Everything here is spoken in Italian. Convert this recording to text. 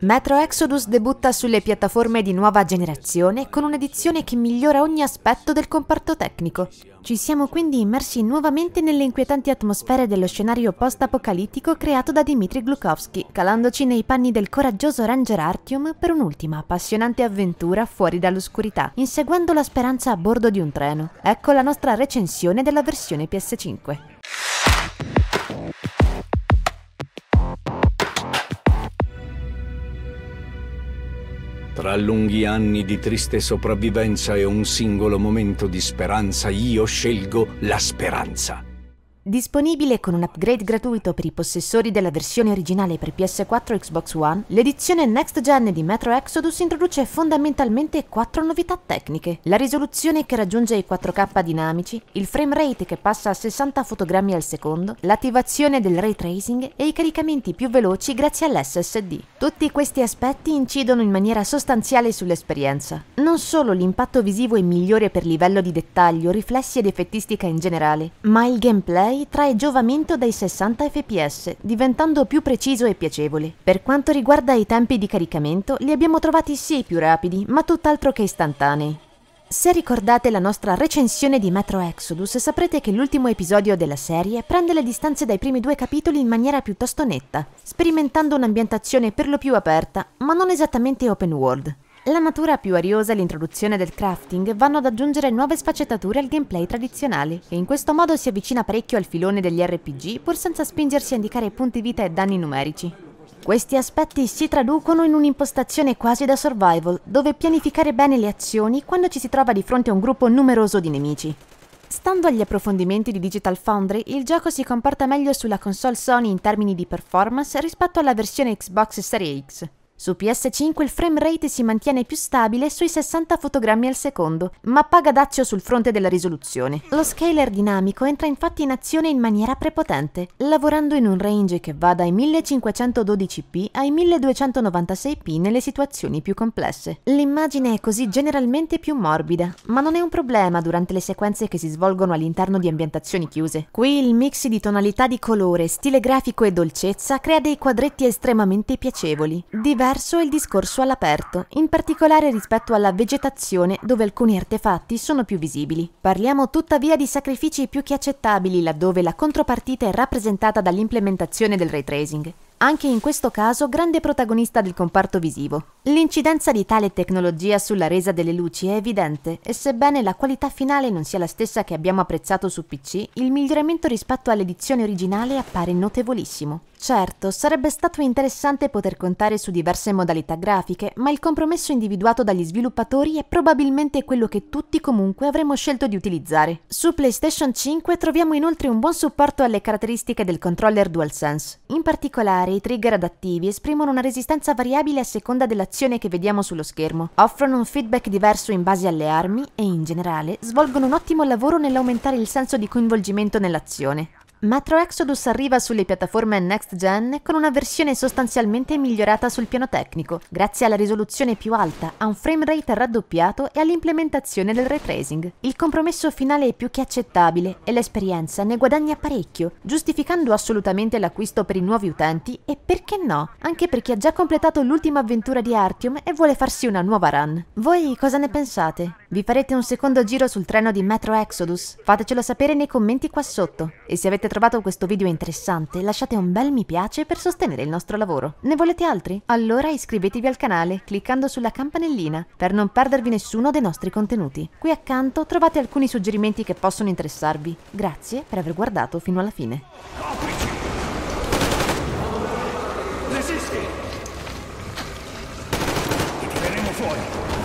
Metro Exodus debutta sulle piattaforme di nuova generazione con un'edizione che migliora ogni aspetto del comparto tecnico. Ci siamo quindi immersi nuovamente nelle inquietanti atmosfere dello scenario post-apocalittico creato da Dmitry Glukovsky, calandoci nei panni del coraggioso Ranger Artyom per un'ultima appassionante avventura fuori dall'oscurità, inseguendo la speranza a bordo di un treno. Ecco la nostra recensione della versione PS5. Tra lunghi anni di triste sopravvivenza e un singolo momento di speranza, io scelgo la speranza. Disponibile con un upgrade gratuito per i possessori della versione originale per PS4 e Xbox One, l'edizione Next Gen di Metro Exodus introduce fondamentalmente quattro novità tecniche. La risoluzione che raggiunge i 4K dinamici, il frame rate che passa a 60 fotogrammi al secondo, l'attivazione del ray tracing e i caricamenti più veloci grazie all'SSD. Tutti questi aspetti incidono in maniera sostanziale sull'esperienza. Non solo l'impatto visivo è migliore per livello di dettaglio, riflessi ed effettistica in generale, ma il gameplay Play trae giovamento dai 60 fps, diventando più preciso e piacevole. Per quanto riguarda i tempi di caricamento, li abbiamo trovati sì più rapidi, ma tutt'altro che istantanei. Se ricordate la nostra recensione di Metro Exodus, saprete che l'ultimo episodio della serie prende le distanze dai primi due capitoli in maniera piuttosto netta, sperimentando un'ambientazione per lo più aperta, ma non esattamente open world. La natura più ariosa e l'introduzione del crafting vanno ad aggiungere nuove sfaccettature al gameplay tradizionale, e in questo modo si avvicina parecchio al filone degli RPG pur senza spingersi a indicare punti vita e danni numerici. Questi aspetti si traducono in un'impostazione quasi da survival, dove pianificare bene le azioni quando ci si trova di fronte a un gruppo numeroso di nemici. Stando agli approfondimenti di Digital Foundry, il gioco si comporta meglio sulla console Sony in termini di performance rispetto alla versione Xbox Series X, su PS5 il frame rate si mantiene più stabile sui 60 fotogrammi al secondo, ma paga dazio sul fronte della risoluzione. Lo scaler dinamico entra infatti in azione in maniera prepotente, lavorando in un range che va dai 1512p ai 1296p nelle situazioni più complesse. L'immagine è così generalmente più morbida, ma non è un problema durante le sequenze che si svolgono all'interno di ambientazioni chiuse. Qui il mix di tonalità di colore, stile grafico e dolcezza crea dei quadretti estremamente piacevoli, diversi perso il discorso all'aperto, in particolare rispetto alla vegetazione dove alcuni artefatti sono più visibili. Parliamo tuttavia di sacrifici più che accettabili laddove la contropartita è rappresentata dall'implementazione del ray tracing. Anche in questo caso grande protagonista del comparto visivo. L'incidenza di tale tecnologia sulla resa delle luci è evidente e sebbene la qualità finale non sia la stessa che abbiamo apprezzato su PC, il miglioramento rispetto all'edizione originale appare notevolissimo. Certo, sarebbe stato interessante poter contare su diverse modalità grafiche, ma il compromesso individuato dagli sviluppatori è probabilmente quello che tutti comunque avremmo scelto di utilizzare. Su PlayStation 5 troviamo inoltre un buon supporto alle caratteristiche del controller DualSense. In particolare, i trigger adattivi esprimono una resistenza variabile a seconda dell'azione che vediamo sullo schermo, offrono un feedback diverso in base alle armi e, in generale, svolgono un ottimo lavoro nell'aumentare il senso di coinvolgimento nell'azione. Metro Exodus arriva sulle piattaforme next gen con una versione sostanzialmente migliorata sul piano tecnico, grazie alla risoluzione più alta, a un frame rate raddoppiato e all'implementazione del ray tracing. Il compromesso finale è più che accettabile e l'esperienza ne guadagna parecchio, giustificando assolutamente l'acquisto per i nuovi utenti e perché no, anche per chi ha già completato l'ultima avventura di Artium e vuole farsi una nuova run. Voi cosa ne pensate? Vi farete un secondo giro sul treno di Metro Exodus? Fatecelo sapere nei commenti qua sotto. E se avete trovato questo video interessante, lasciate un bel mi piace per sostenere il nostro lavoro. Ne volete altri? Allora iscrivetevi al canale cliccando sulla campanellina per non perdervi nessuno dei nostri contenuti. Qui accanto trovate alcuni suggerimenti che possono interessarvi. Grazie per aver guardato fino alla fine. Resisti! Ti tireremo fuori!